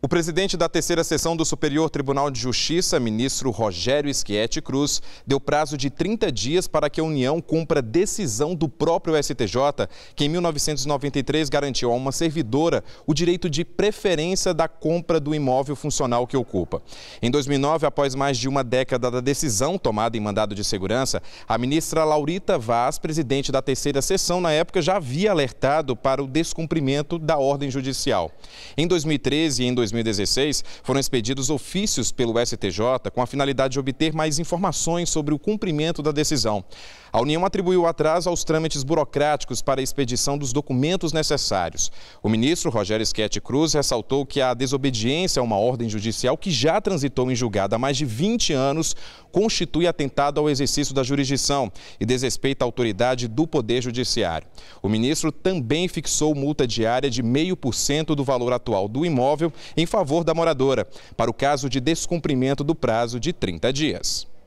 O presidente da terceira sessão do Superior Tribunal de Justiça, ministro Rogério Schietti Cruz, deu prazo de 30 dias para que a União cumpra decisão do próprio STJ, que em 1993 garantiu a uma servidora o direito de preferência da compra do imóvel funcional que ocupa. Em 2009, após mais de uma década da decisão tomada em mandado de segurança, a ministra Laurita Vaz, presidente da terceira sessão na época, já havia alertado para o descumprimento da ordem judicial. Em 2013 e em 2014, 2016, foram expedidos ofícios pelo STJ com a finalidade de obter mais informações sobre o cumprimento da decisão. A União atribuiu atraso aos trâmites burocráticos para a expedição dos documentos necessários. O ministro Rogério Schetti Cruz ressaltou que a desobediência a uma ordem judicial que já transitou em julgado há mais de 20 anos constitui atentado ao exercício da jurisdição e desrespeita a autoridade do Poder Judiciário. O ministro também fixou multa diária de 0,5% do valor atual do imóvel em favor da moradora, para o caso de descumprimento do prazo de 30 dias.